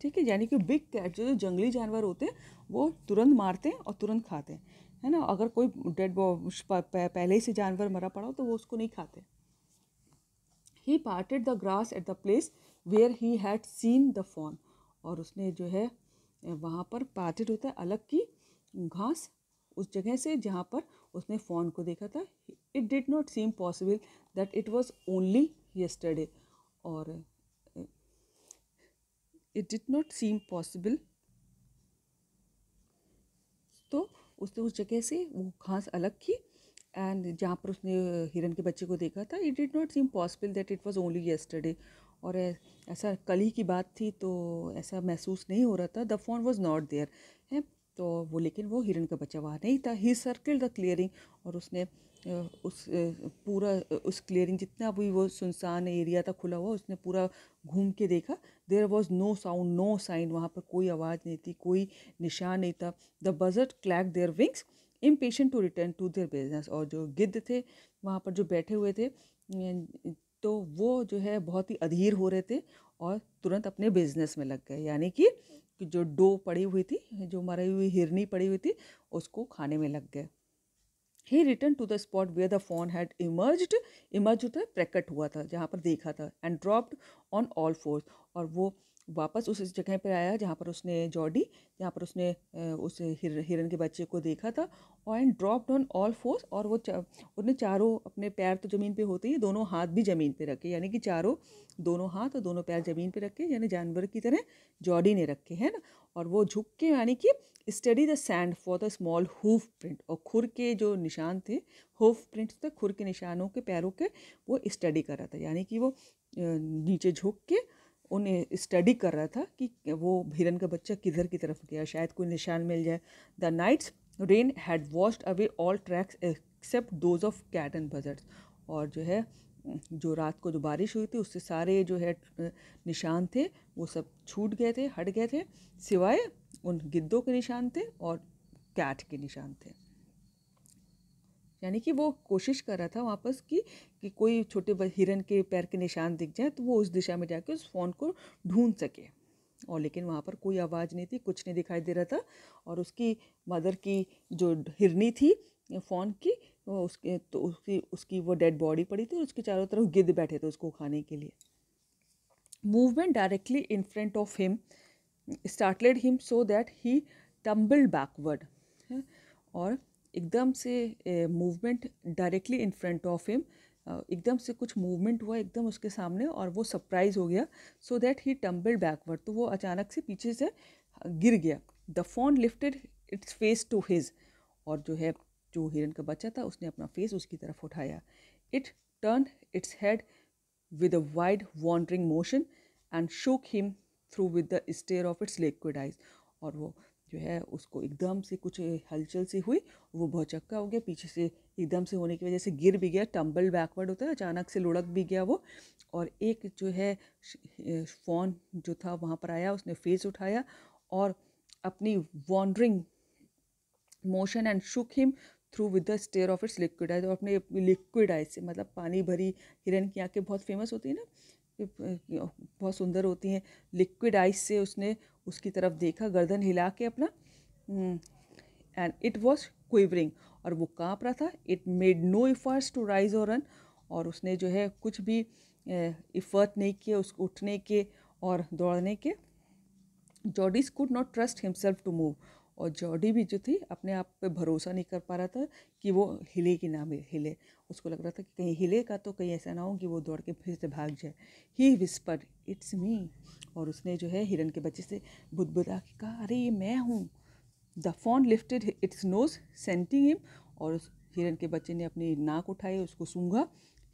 ठीक है यानी कि बिग कैट जो जंगली जानवर होते हैं वो तुरंत मारते हैं और तुरंत खाते हैं है ना अगर कोई डेड पहले ही से जानवर मरा पड़ा हो तो वो उसको नहीं खाते he parted the grass at the place where he had seen the fawn और उसने जो है वहाँ पर पार्टेड होता है अलग की घास उस जगह से जहाँ पर उसने फ़ोन को देखा था it did not seem possible that it was only yesterday और it did not seem possible तो उसने उस जगह से वो घास अलग की एंड जहाँ पर उसने हिरन के बच्चे को देखा था it did not seem possible that it was only yesterday और ऐसा कल ही की बात थी तो ऐसा महसूस नहीं हो रहा था the fawn was not there है तो वो लेकिन वो हिरण का बच्चा वहाँ नहीं था ही सर्किल द क्लियरिंग और उसने उस पूरा उस क्लियरिंग जितना भी वो सुनसान एरिया था खुला हुआ उसने पूरा घूम के देखा there was no sound no sign वहाँ पर कोई आवाज़ नहीं थी कोई निशान नहीं था the buzzards clack their wings impatient to return to their business और जो गिद्ध थे वहाँ पर जो बैठे हुए थे तो वो जो है बहुत ही अधीर हो रहे थे और तुरंत अपने बिजनेस में लग गए यानी कि जो डो पड़ी हुई थी जो मरी हुई हिरनी पड़ी हुई थी उसको खाने में लग गए he return to the spot where the fawn had emerge emerge होता है प्रकट हुआ था जहाँ पर देखा था and dropped on all fours और वो वापस उस जगह पर आया जहाँ पर उसने जॉडी जहाँ पर उसने उस हिर, हिरन के बच्चे को देखा था और and drop down all fours और वो चा, उसने चारों अपने पैर तो ज़मीन पे होते ही दोनों हाथ भी ज़मीन पे रखे यानी कि चारों दोनों हाथ और दोनों पैर ज़मीन पे रखे यानी जानवर की तरह जॉडी ने रखे है ना और वो झुक के यानी कि study the sand for the small hoof print और खुर के जो निशान थे हुफ प्रिंट थे खुर के निशानों के पैरों के वो स्टडी कर रहा था यानी कि वो नीचे झुक के उन्हें स्टडी कर रहा था कि वो हिरन का बच्चा किधर की तरफ गया शायद कोई निशान मिल जाए the night's rain had washed away all tracks except those of cat and buzzards और जो है जो रात को जो बारिश हुई थी उससे सारे जो है निशान थे वो सब छूट गए थे हट गए थे सिवाय उन गिद्धों के निशान थे और कैट के निशान थे यानी कि वो कोशिश कर रहा था वापस की कि कोई छोटे हिरन के पैर के निशान दिख जाए तो वो उस दिशा में जाके उस फ़ोन को ढूंढ सके और लेकिन वहाँ पर कोई आवाज़ नहीं थी कुछ नहीं दिखाई दे रहा था और उसकी मदर की जो हिरनी थी फ़ोन की वो उसके तो उसकी उसकी वो डेड बॉडी पड़ी थी और उसके चारों तरफ गिद्ध बैठे थे उसको खाने के लिए movement directly in front of him startled him so that he tumbled backward और एकदम से movement directly in front of him एकदम से कुछ मूवमेंट हुआ एकदम उसके सामने और वो सरप्राइज हो गया so that he tumble backward तो वो अचानक से पीछे से गिर गया the fawn lifted its face to his और जो है जो हिरन का बच्चा था उसने अपना फेस उसकी तरफ उठाया it turn its head with a wide wondering motion and shook him through with the stare of its liquid eyes और वो जो है उसको एकदम से कुछ हलचल सी हुई वो चक्का हो गया पीछे से एकदम से होने की वजह से गिर भी गया टम्बल बैकवर्ड होता है अचानक से लुढ़क भी गया वो और एक जो है फोन जो था वहाँ पर आया उसने फेस उठाया और अपनी wondering motion and shook him through with the stare of its liquid eyes और अपने लिक्विड आइज से मतलब पानी भरी हिरन की आँखें बहुत फेमस होती है ना बहुत सुंदर होती हैं लिक्विड आइस से उसने उसकी तरफ देखा गर्दन हिला के अपना एंड इट वॉज क्विवरिंग और वो काँप रहा था it made no efforts to rise और रन और उसने जो है कुछ भी इफ़र्ट नहीं किया उस उठने के और दौड़ने के Jody's could not trust himself to move और जॉडी भी जो थी अपने आप पे भरोसा नहीं कर पा रहा था कि वो हिले कि ना हिले उसको लग रहा था कि कहीं हिलेगा तो कहीं ऐसा ना हो कि वो दौड़ के फिर से भाग जाए ही विस्पर इट्स मी और उसने जो है हिरन के बच्चे से बुदबुदा के कहा अरे ये मैं हूँ the fawn lifted its nose scenting him और उस हिरन के बच्चे ने अपनी नाक उठाई उसको सूंघा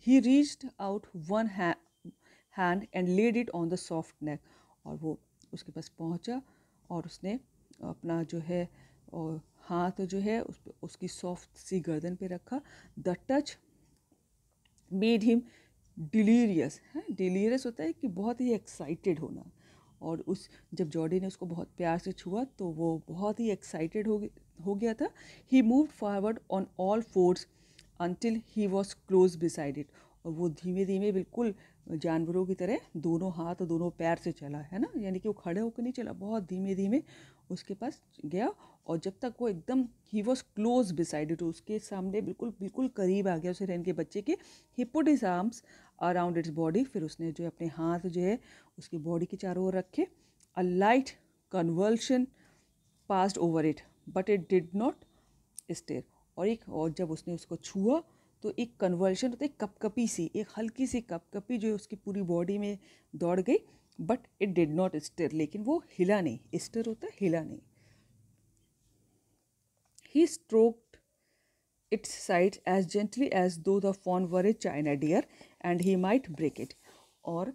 he reached out one hand and laid it on the soft neck और वो उसके पास पहुँचा और उसने अपना जो है और हाथ जो है उस उसकी सॉफ्ट सी गर्दन पे रखा the touch made him delirious है डिलीरियस होता है कि बहुत ही एक्साइटेड होना और उस जब जॉर्डी ने उसको बहुत प्यार से छुआ तो वो बहुत ही एक्साइटेड हो हो गया था he moved forward on all fours until he was close beside it और वो धीमे धीमे बिल्कुल जानवरों की तरह दोनों हाथ और दोनों पैर से चला है ना यानी कि वो खड़े होकर नहीं चला बहुत धीमे धीमे उसके पास गया और जब तक वो एकदम he was close beside it उसके सामने बिल्कुल बिल्कुल करीब आ गया उसे रेन के बच्चे के he put arms around its body फिर उसने जो अपने हाथ जो है उसकी बॉडी के चारों ओर रखे a light convulsion passed over it but it did not stir और एक और जब उसने उसको छुआ तो एक कन्वर्शन होता है कपकपी सी एक हल्की सी कपकपी जो उसकी पूरी बॉडी में दौड़ गई but it did not stir लेकिन वो हिला नहीं स्टर होता हिला नहीं he stroked its side as gently as though the fawn were a china deer and he might break it और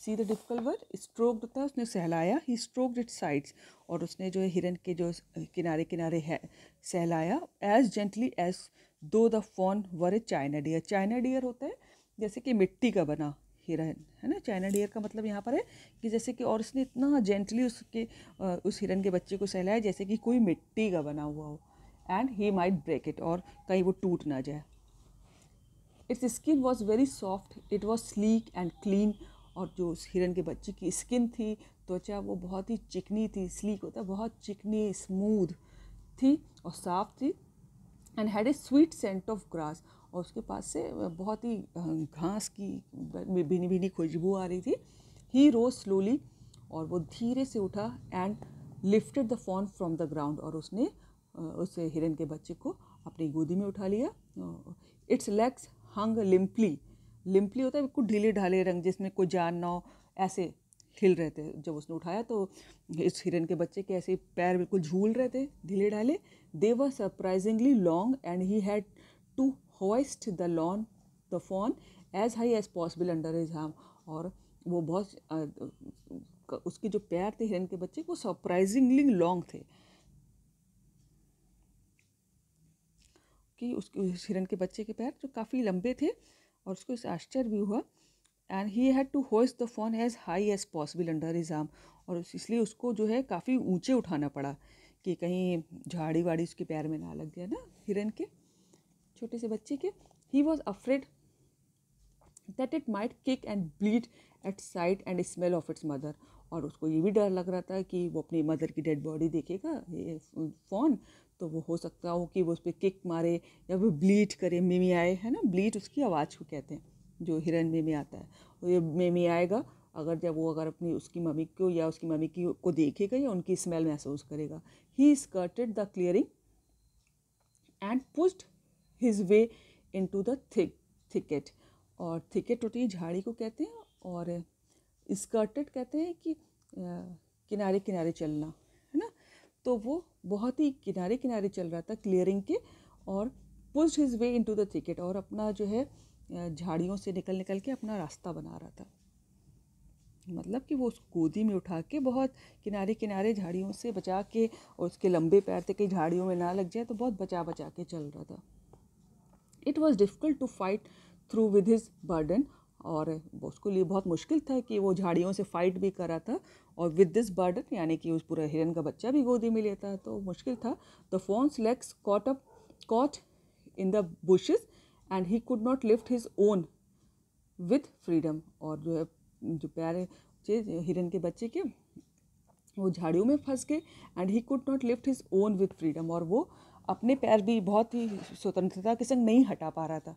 see the difficult word stroke होता है उसने सहलाया ही स्ट्रोक इट साइड्स और उसने जो हिरन के जो किनारे किनारे है सहलाया as gently as though the fawn were a china dear China deer होता है जैसे कि मिट्टी का बना हिरन है ना चाइना डियर का मतलब यहाँ पर है कि जैसे कि और उसने इतना जेंटली उसके उस हिरन के बच्चे को सहलाया जैसे कि कोई मिट्टी का बना हुआ हो and he might break it और कहीं वो टूट ना जाए its skin was very soft it was sleek and clean और जो उस हिरन के बच्चे की स्किन थी त्वचा वो बहुत ही चिकनी थी स्लीक होता बहुत चिकनी स्मूथ थी और साफ थी and had a sweet scent of grass और उसके पास से बहुत ही घास की भीनी भीनी खुशबू आ रही थी ही रोज स्लोली और वो धीरे से उठा and lifted the fawn from the ground और उसने उस हिरन के बच्चे को अपनी गोदी में उठा लिया इट्स लेग्स हंग लिम्पली लिम्पली होता है बिल्कुल ढीले ढाले रंग जिसमें कोई जान ना हो ऐसे हिल रहे थे जब उसने उठाया तो इस हिरन के बच्चे के ऐसे पैर बिल्कुल झूल रहे थे ढीले ढाले They were surprisingly long and he had to hoist the lawn the fawn as high as possible under his arm और वो बहुत उसके जो पैर थे हिरन के बच्चे वो सरप्राइजिंगली लॉन्ग थे कि उसके उस हिरन के बच्चे के पैर जो काफ़ी लंबे थे और उसको इस आश्चर्य भी हुआ and he had to hoist the fawn as high as possible under his arm और इसलिए उसको जो है काफ़ी ऊंचे उठाना पड़ा कि कहीं झाड़ी वाड़ी उसके पैर में ना लग गया ना हिरन के छोटे से बच्चे के he was afraid that it might kick and bleat at sight and smell of its mother और उसको ये भी डर लग रहा था कि वो अपनी मदर की डेड बॉडी देखेगा ये फोन तो वो हो सकता हो कि वो उस पर किक मारे या वो ब्लीट करे मेमी आए है ना ब्लीट उसकी आवाज़ को कहते हैं जो हिरन में में आता है वो ये मेमी आएगा अगर जब वो अगर अपनी उसकी मम्मी को या उसकी मम्मी की को देखेगा या उनकी स्मेल महसूस करेगा he skirted the clearing and pushed his way into the thick thicket और थिकेट है झाड़ी को कहते हैं और स्कर्टेड कहते हैं कि किनारे किनारे चलना है ना तो वो बहुत ही किनारे किनारे चल रहा था क्लियरिंग के और pushed his way into the thicket और अपना जो है झाड़ियों से निकल निकल के अपना रास्ता बना रहा था मतलब कि वो उसको गोदी में उठा के बहुत किनारे किनारे झाड़ियों से बचा के और उसके लंबे पैर थे कहीं झाड़ियों में ना लग जाए तो बहुत बचा बचा के चल रहा था it was difficult to fight through with his burden और उसके लिए बहुत मुश्किल था कि वो झाड़ियों से फाइट भी कर रहा था और विद दिस बर्डन यानी कि उस पूरा हिरन का बच्चा भी गोदी में लेता तो मुश्किल था the fawn's legs caught up caught in the bushes and he could not lift his own with freedom और जो है जो प्यारे थे हिरन के बच्चे के वो झाड़ियों में फंस गए and he could not lift his own with freedom और वो अपने पैर भी बहुत ही स्वतंत्रता के संग नहीं हटा पा रहा था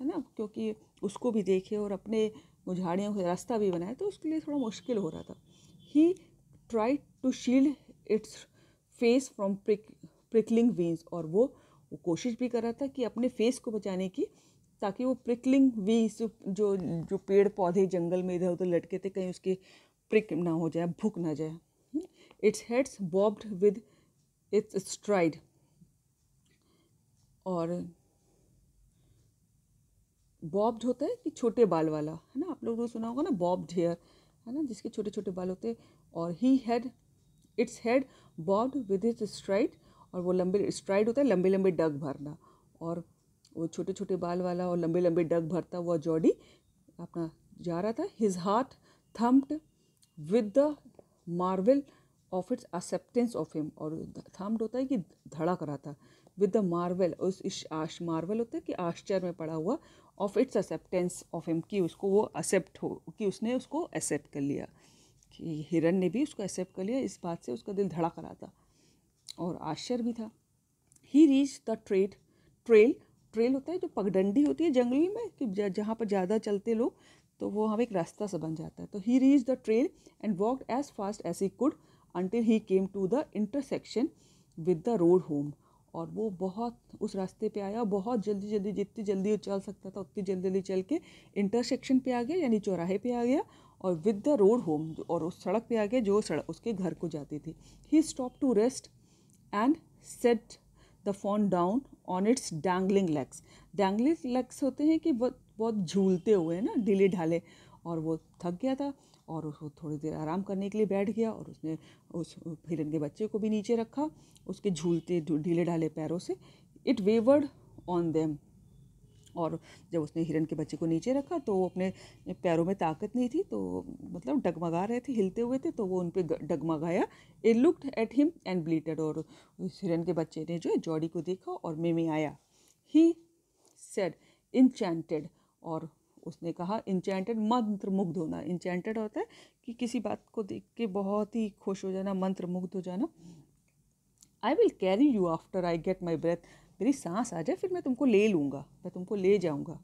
है ना क्योंकि उसको भी देखे और अपने झाड़ियों को रास्ता भी बनाए तो उसके लिए थोड़ा मुश्किल हो रहा था he try to shield its face from prick prickling vines और वो, वो कोशिश भी कर रहा था कि अपने फेस को बचाने की ताकि वो प्रिकलिंग वी जो जो पेड़ पौधे जंगल में इधर उधर लटके थे कहीं उसके प्रिक ना हो जाए भूख ना जाए its heads bobbed with its stride और बॉब्ड होता है कि छोटे बाल वाला है ना आप लोगों ने सुना होगा ना बॉब्ड हेयर है ना जिसके छोटे छोटे बाल होते हैं और he had its head bobbed with its stride और वो लंबे स्ट्राइड होता है लंबे लंबे डग भरना और वो छोटे छोटे बाल वाला और लंबे लंबे डग भरता हुआ जॉडी अपना जा रहा था his heart thumped with the marvel of its acceptance of him और थम्प्ड होता है कि धड़क रहा था विद द मार्वल उस इस आश मार्वल होता है कि आश्चर्य में पड़ा हुआ of its acceptance of him कि उसको वो एक्सेप्ट हो कि उसने उसको एक्सेप्ट कर लिया कि हिरन ने भी उसको एक्सेप्ट कर लिया इस बात से उसका दिल धड़क रहा था और आश्चर्य भी था he reach the trade trail trail होता है जो पगडंडी होती है जंगली में कि जहाँ पर ज़्यादा चलते लोग तो वो हम एक रास्ता सा बन जाता है तो he reach the trail and walk as fast as he could until he came to the intersection with the road home और वो बहुत उस रास्ते पे आया बहुत जल्दी जल्दी जितनी जल्दी वो चल सकता था उतनी जल्दी जल्दी चल के इंटरसेक्शन पे आ गया यानी चौराहे पे आ गया और विद द रोड होम और उस सड़क पे आ गया जो सड़क उसके घर को जाती थी he stop to rest and set the fawn down on its dangling legs dangling legs होते हैं कि बहुत बहुत झूलते हुए ना ढीले ढाले और वो थक गया था और उसको थोड़ी देर आराम करने के लिए बैठ गया और उसने उस हिरन के बच्चे को भी नीचे रखा उसके झूलते ढीले ढाले पैरों से इट वेवर्ड ऑन देम और जब उसने हिरन के बच्चे को नीचे रखा तो वो अपने पैरों में ताकत नहीं थी तो मतलब डगमगा रहे थे हिलते हुए थे तो वो उन पर डगमगाया a looked at him and bleated और उस हिरन के बच्चे ने जो है जॉडी को देखा और मे में आया ही सेड इंचैंटेड और उसने कहा इंचैंटेड मंत्र मुग्ध होना इंचैंटेड होता है कि किसी बात को देख के बहुत ही खुश हो जाना मंत्र मुग्ध हो जाना I will carry you after I get my breath मेरी सांस आ जाए फिर मैं तुमको ले लूँगा मैं तुमको ले जाऊँगा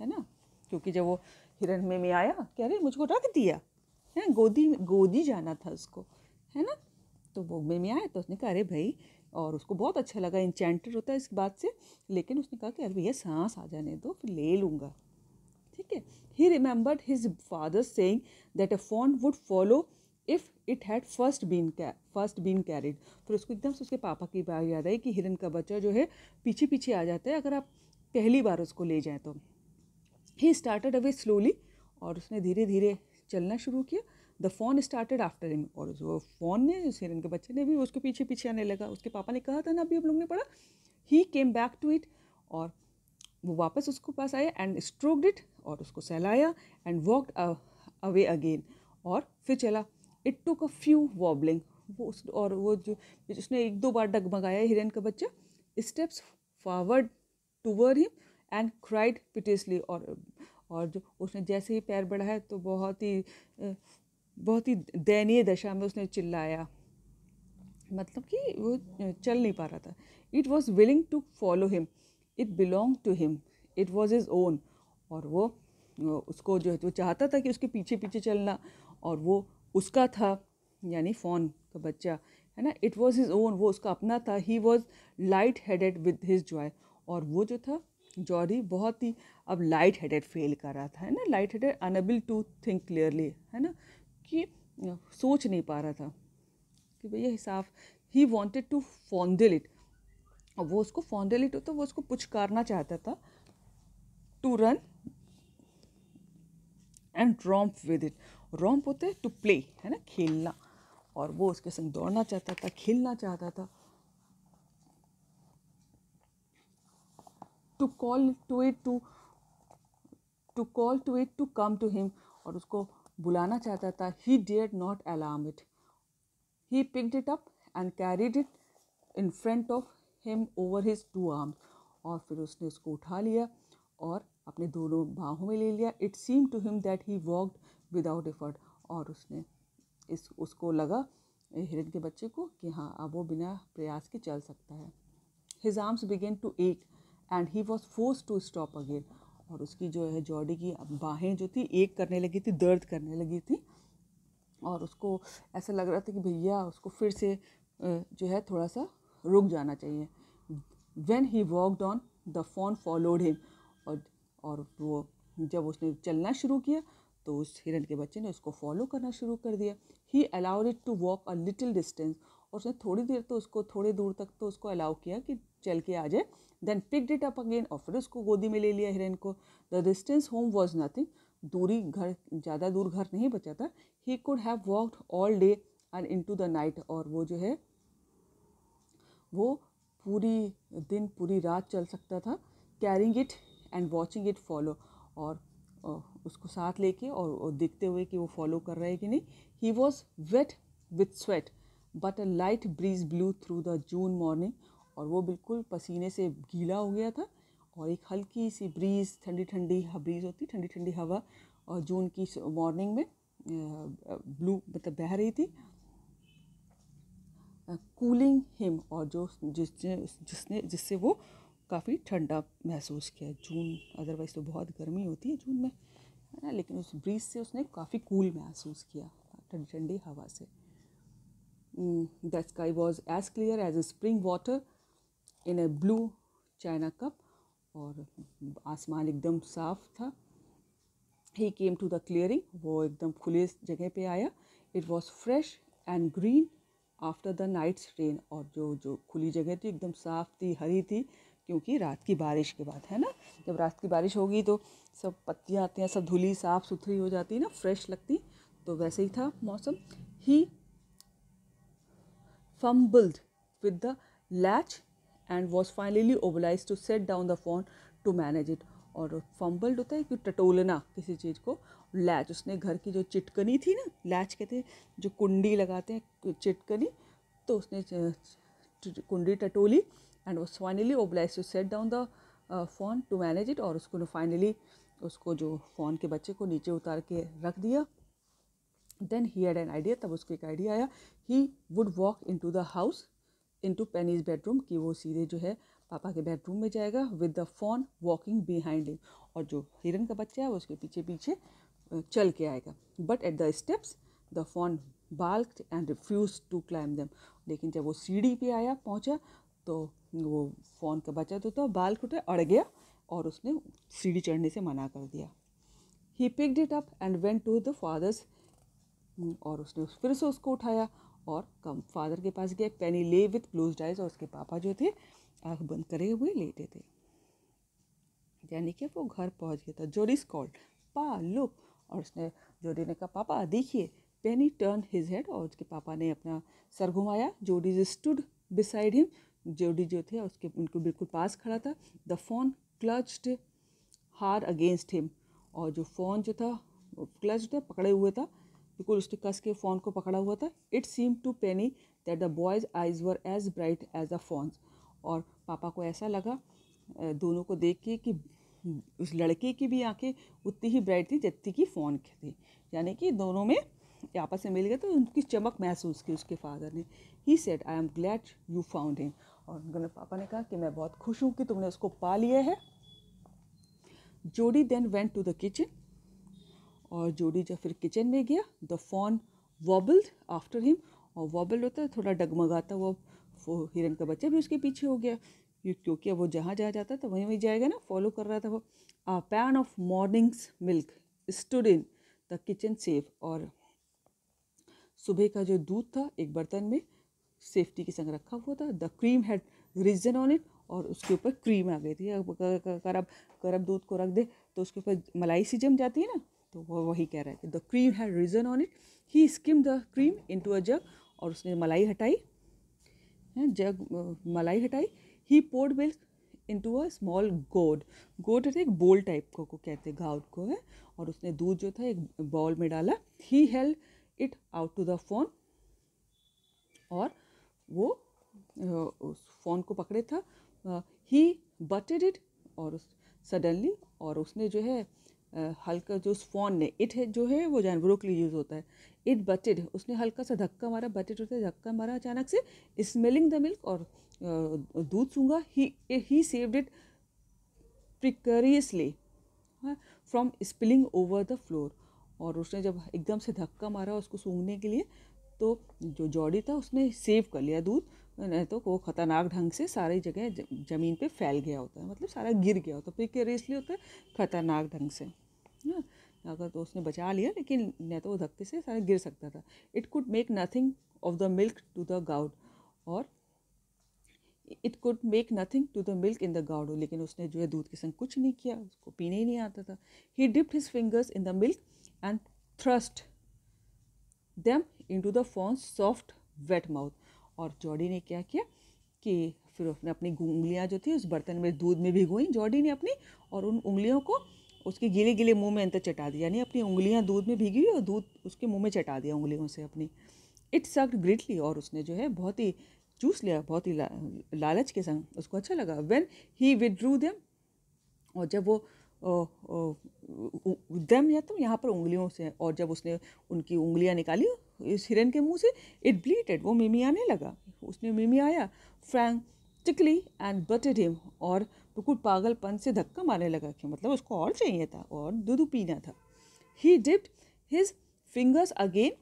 है ना क्योंकि जब वो हिरण में में आया कह रहे मुझको रख दिया है ना गोदी गोदी जाना था उसको है ना तो वो में में आया तो उसने कहा अरे भाई और उसको बहुत अच्छा लगा इंचेंटेड होता है इस बात से लेकिन उसने कहा कि अरे भैया सांस आ जाने दो फिर ले लूँगा ठीक है he remembered his father saying that a fawn would follow if it had first been first been carried फिर उसको एकदम से उसके पापा की बात याद आई कि हिरन का बच्चा जो है पीछे पीछे आ जाता है अगर आप पहली बार उसको ले जाएँ तो ही स्टार्टेड अवे स्लोली और उसने धीरे धीरे चलना शुरू किया the fawn started after him और वो फोन ने उस हिरन के बच्चे ने भी उसके पीछे पीछे आने लगा उसके पापा ने कहा था ना अभी हम लोग ने पढ़ा he came back to it और वो वापस उसको पास आया एंड स्ट्रोकड इट और उसको सहलाया एंड वॉकड अवे अगेन और फिर चला it took a few wobbling वो उस और वो जो उसने एक दो बार डगमगाया हिरन का बच्चा steps forward toward him and cried piteously और और जो उसने जैसे ही पैर बढ़ाया तो बहुत ही बहुत ही दयनीय दशा में उसने चिल्लाया मतलब कि वो चल नहीं पा रहा था it was willing to follow him it belong to him it was his own और वो उसको जो है वो चाहता था कि उसके पीछे पीछे चलना और वो उसका था यानी फ़ोन का बच्चा है ना इट वॉज़ हिज ओन वो उसका अपना था he was light headed with his joy और वो जो था जॉरी बहुत ही अब लाइट हेडेड फेल कर रहा था है ना light headed unable to think clearly है ना कि सोच नहीं पा रहा था कि भैया हिसाब he wanted to fondle it और वो उसको फॉन्डिल इट तो वो उसको पुचकारना चाहता था to run and romp with it romp होते टू प्ले है ना खेलना और वो उसके संग दौड़ना चाहता था खेलना चाहता था to call to it to to call to it to come to him और उसको बुलाना चाहता था he dare not alarm it he picked it up and carried it in front of him over his two arms और फिर उसने उसको उठा लिया और अपने दोनों बाहों में ले लिया it seem to him that he walked without effort और उसने इस उसको लगा हिरन के बच्चे को कि हाँ अब वो बिना प्रयास के चल सकता है his arms began to ache and he was force to stop again और उसकी जो है जॉडी की बाहें जो थी एक करने लगी थी दर्द करने लगी थी और उसको ऐसा लग रहा था कि भैया उसको फिर से जो है थोड़ा सा रुक जाना चाहिए when he walked on the fawn followed him और और वो जब उसने चलना शुरू किया तो उस हिरन के बच्चे ने उसको फॉलो करना शुरू कर दिया he allowed it to walk a little distance और उसने थोड़ी देर तो उसको थोड़े दूर तक तो उसको अलाउ किया कि चल के आ जाए then picked it up again और फिर उसको गोदी में ले लिया हिरन को the distance home was nothing दूरी घर ज़्यादा दूर घर नहीं बचा था he could have walked all day and into the night और वो जो है वो पूरी दिन पूरी रात चल सकता था carrying it and watching it follow और उसको साथ लेके और, और देखते हुए कि वो फॉलो कर रहे हैं कि नहीं he was wet with sweat but a light breeze blew through the June morning और वो बिल्कुल पसीने से गीला हो गया था और एक हल्की सी ब्रीज ठंडी ठंडी ब्रीज होती ठंडी ठंडी हवा और जून की मॉर्निंग में ब्लू मतलब बह रही थी कूलिंग हिम और जो जिस जिसने जिससे वो काफ़ी ठंडा महसूस किया जून अदरवाइज़ तो बहुत गर्मी होती है जून में है ना लेकिन उस ब्रीज से उसने काफ़ी कूल महसूस किया ठंडी ठंडी हवा से the sky was as clear as a spring water in a blue china cup और आसमान एकदम साफ था he came to the clearing वो एकदम खुले जगह पे आया it was fresh and green after the night's rain और जो जो खुली जगह थी एकदम साफ थी हरी थी क्योंकि रात की बारिश के बाद है ना जब रात की बारिश होगी तो सब पत्तियाँ आती हैं सब धुली साफ़ सुथरी हो जाती है ना फ्रेश लगती तो वैसे ही था मौसम he fumbled with the latch and was finally oblige to set down the fawn to manage it और फम्बल्ड होता है कि टटोलना किसी चीज़ को लैच उसने घर की जो चिटकनी थी ना लैच कहते हैं जो कुंडी लगाते हैं चिटकनी तो उसने कुंडी टटोली एंड वो finally oblige to set down the fawn to manage it और उसको फाइनली उसको जो फ़ोन के बच्चे को नीचे उतार के रख दिया then he had an idea तब उसको एक आइडिया आया he would walk into the house into Penny's bedroom कि वो सीधे जो है पापा के बेडरूम में जाएगा with the fawn walking behind him और जो हिरन का बच्चा है वो उसके पीछे पीछे चल के आएगा but at the steps the fawn balk and refuse to climb them लेकिन जब वो सीढ़ी पे आया पहुंचा तो वो फ़ोन का बचा तो, था बाल खुटे अड़ गया और उसने सीढ़ी चढ़ने से मना कर दिया he pick it up and went to the father's और उसने उस फिर से उसको उठाया और कम फादर के पास गया पेनी ले विथ क्लोज आइज और उसके पापा जो थे आँख बंद करे हुए लेटे थे यानी कि वो घर पहुंच गया था जोरीज कॉल्ड पा लुक और उसने जोडी ने कहा पापा देखिए पेनी टर्न हिज हेड और उसके पापा ने अपना सर घुमाया जोडीज स्टूड बिसाइड हिम जोडी जो थे उसके उनके बिल्कुल पास खड़ा था द फोन क्लच्ड हार अगेंस्ट हिम और जो फ़ोन जो था क्लच था पकड़े हुए था बिल्कुल उसने कस के फ़ोन को पकड़ा हुआ था it seem to Penny that the boy's eyes were as bright as the fawn और पापा को ऐसा लगा दोनों को देख के कि उस लड़के की भी आंखें उतनी ही ब्राइट थी जितनी की फ़ोन की थी यानी कि दोनों में आपस में मिल गए तो उनकी चमक महसूस की उसके फादर ने he said I am glad you found him और उनके पापा ने कहा कि मैं बहुत खुश हूँ कि तुमने उसको पा लिया है Jody then went to the kitchen और जोडी जब फिर किचन में गया the fawn wobbled after him और वॉबल होता है थोड़ा डगमगाता वो वो हिरन का बच्चा भी उसके पीछे हो गया क्योंकि वो जहाँ जहाँ जाता था वहीं वहीं जाएगा ना फॉलो कर रहा था वो a pan of morning's milk stood in the kitchen safe और सुबह का जो दूध था एक बर्तन में सेफ्टी के संग रखा हुआ था the cream had risen on it और उसके ऊपर क्रीम आ गई थी अगर आप गर्म दूध को रख दे तो उसके ऊपर मलाई सी जम जाती है ना तो वो वही कह रहा है कि the cream had risen on it he skim the cream into a jug और उसने मलाई हटाई है जग मलाई हटाई he poured milk into a small gourd gourd एक बोल टाइप को को कहते हैं घाउट को है और उसने दूध जो था एक बॉल में डाला he held it out to the fawn और वो उस फ़ोन को पकड़े था ही बटेड इट और उस सडनली और उसने जो है हल्का जो उस फोन ने इट है जो है वो जानवरों के लिए यूज़ होता है इट बटेड उसने हल्का सा धक्का मारा बटेड होता है धक्का मारा अचानक से स्मेलिंग द मिल्क और दूध सूंगा he he saved it precariously from spilling over the floor और उसने जब एकदम से धक्का मारा उसको सूंघने के लिए तो जो जौड़ी था उसने सेव कर लिया दूध नहीं तो वो ख़तरनाक ढंग से सारी जगह ज़मीन पे फैल गया होता है मतलब सारा गिर गया होता है प्रिकेयर इसलिए होता है ख़तरनाक ढंग से ना अगर तो उसने बचा लिया लेकिन नहीं तो वो धक्के से सारा गिर सकता था it could make nothing of the milk to the gourd और it could make nothing to the milk in the gourd लेकिन उसने जो है दूध के संग कुछ नहीं किया उसको पीने ही नहीं आता था he dipped his fingers in the milk and thrust them into the fawn soft wet mouth और जॉडी ने क्या किया कि फिर उसने अपनी उंगलियाँ जो थी उस बर्तन में दूध में भिगोई जॉडी ने अपनी और उन उंगलियों को उसके गीले गीले मुंह में अंतर चटा दिया यानी अपनी उंगलियां दूध में भीगी हुई और दूध उसके मुंह में चटा दिया उंगलियों से अपनी इट सक्ड ग्रेटली और उसने जो है बहुत ही चूस लिया बहुत ही ला, लालच के संग उसको अच्छा लगा when he withdrew them और जब वो दम या तुम तो यहाँ पर उंगलियों से और जब उसने उनकी उंगलियाँ निकाली इस हिरन के मुंह से इट ब्लीटेड वो मिमी आने लगा उसने मिमी आया फ्रैंक टिकली एंड बटेड हिम और बिल्कुल पागलपन से धक्का मारने लगा कि मतलब उसको और चाहिए था और दूध पीना था he dipped his fingers again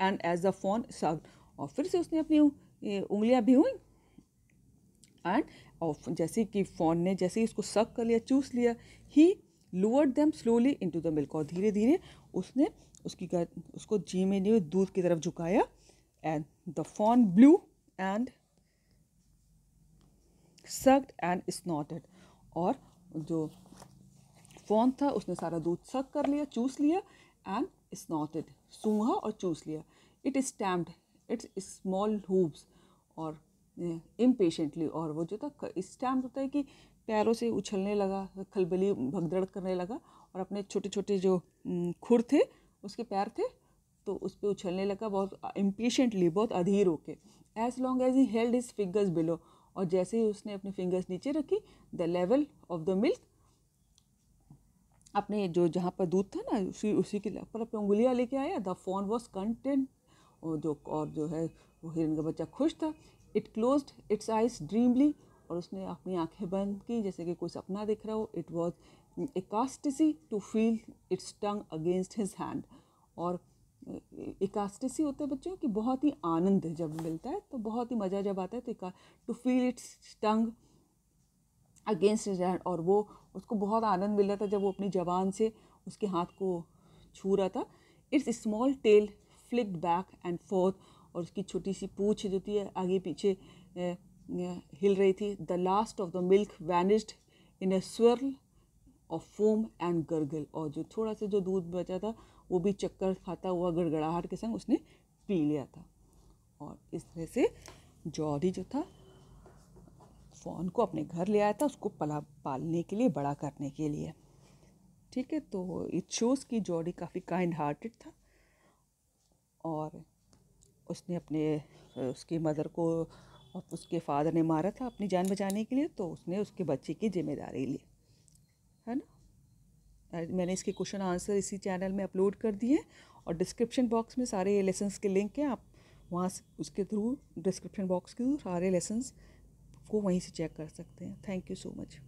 and as the fawn sucked और फिर से उसने अपनी उंगलियाँ भी हुई एंड और जैसे कि फॉन ने जैसे ही इसको सक कर लिया चूस लिया he lowered them slowly into the milk और धीरे धीरे उसने उसकी उसको में नहीं दूध की तरफ झुकाया and the fawn blew and sucked and snorted और जो फोन था उसने सारा दूध सक कर लिया चूस लिया एंड स्नॉटेड सूंघा और चूस लिया it stamped its small hooves और इम्पेशेंटली और वो जो था टाइम होता है कि पैरों से उछलने लगा खलबली भगदड़ करने लगा और अपने छोटे छोटे जो खुर थे उसके पैर थे तो उस पर उछलने लगा बहुत इम्पेशेंटली बहुत अधीर होके as long as he held his fingers below और जैसे ही उसने अपने फिंगर्स नीचे रखी the level of the milk अपने जो जहाँ पर दूध था ना उसी उसी के पर अपनी उंगलियाँ लेके आया द फोन वॉज कंटेंट और जो और जो है वो हिरन का बच्चा खुश था it close its eyes dreamily और उसने अपनी आंखें बंद की जैसे कि कोई सपना दिख रहा हो it was ecstasy to feel its tongue against his hand और एकास्टिसी होता है बच्चों कि बहुत ही आनंद जब मिलता है तो बहुत ही मज़ा जब आता है तो to feel its tongue against his hand और वो उसको बहुत आनंद मिल रहा था जब वो अपनी जबान से उसके हाथ को छू रहा था its small tail flick back and forth और उसकी छोटी सी पूछ जो थी आगे पीछे हिल रही थी the last of the milk vanished in a swirl of foam and gurgle और जो थोड़ा सा जो दूध बचा था वो भी चक्कर खाता हुआ गड़गड़ाहट के संग उसने पी लिया था और इस तरह से जौहरी जो था फोन को अपने घर ले आया था उसको पला पालने के लिए बड़ा करने के लिए ठीक है तो इट शोज़ की जॉडी काफ़ी काइंड हार्टेड था और उसने अपने उसकी मदर को उसके फादर ने मारा था अपनी जान बचाने के लिए तो उसने उसके बच्चे की जिम्मेदारी ली है ना मैंने इसके क्वेश्चन आंसर इसी चैनल में अपलोड कर दिए और डिस्क्रिप्शन बॉक्स में सारे लेसन्स के लिंक हैं आप वहाँ से उसके थ्रू डिस्क्रिप्शन बॉक्स के थ्रू सारे लेसन्स को वहीं से चेक कर सकते हैं थैंक यू सो मच